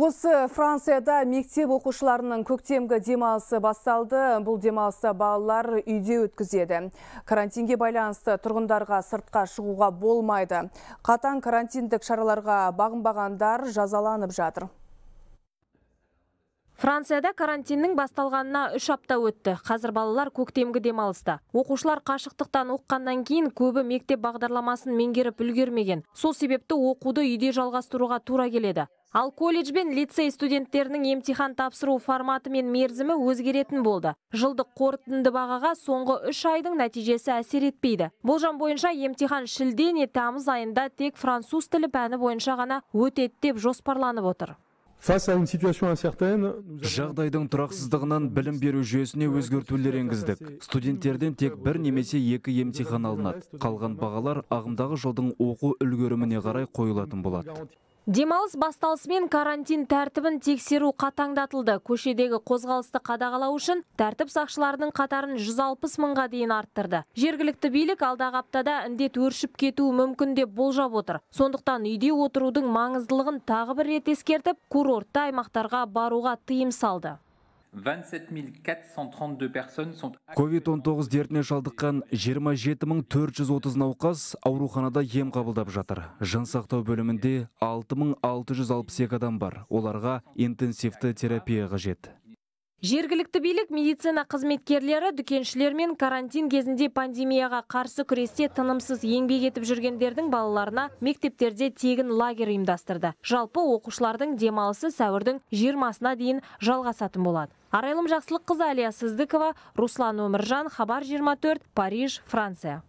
Осы Францияда мектеп оқушыларының көктемгі демалысы басталды. Бұл демалысы балалар үйде өткізеді. Карантинге байланысты тұрғындарға сыртқа шығуға болмайды. Қатан карантиндік шараларға бағынбағандар жазаланып жатыр францияда карантиннің басталғанына үш апта өтті қазір балалар көктемгі демалысты. оқушылар қашықтықтан оққаннан кейін көбі мектеп бағдарламасын меңгеріп үлгермеген сол себепті оқуды үйде жалғастыруға тура келеді Ал колледж бен лицей студенттерінің емтихан тапсыру форматы мен мерзімі өзгеретін болды. Жылдық қорытынды бағаға соңғы үш айдың нәтижесі әсер етпейді. Болжам бойынша емтихан шілде тамыз айында тек француз тілі пәні бойынша ғана өтеді деп жоспарланып отыр жағдайдың тұрақсыздығынан білім беру жүйесіне өзгертулер енгіздік студенттерден тек бір немесе екі емтихан алынады қалған бағалар ағымдағы жылдың оқу үлгеріміне қарай қойылатын болады Демалыс басталысымен карантин тәртібін тексеру қатаңдатылды. Көшедегі қозғалысты қадағалау үшін тәртіп сақшыларының қатарын 160 мыңға дейін арттырды. Жергілікті билік алдағы аптада індет өршіп кетуі мүмкін деп болжап отыр. Сондықтан үйде отырудың маңыздылығын тағы бір рет ескертіп, курортты аймақтарға баруға тыйым салды. COVID-19 дертіне шалдыққан 27430 науқас ауруханада ем қабылдап жатыр. Жансақтау бөлімінде 6662 адам бар. Оларға интенсивті терапия қажет жергілікті билік медицина қызметкерлері дүкеншілермен карантин кезінде пандемияға қарсы күресте тынымсыз еңбек етіп жүргендердің балаларына мектептерде тегін лагерь ұйымдастырды жалпы оқушылардың демалысы сәуірдің жиырмасына дейін жалғасатын болады арайлым жақсылыққызы әлия сыздықова руслан өміржан хабар 24 париж франция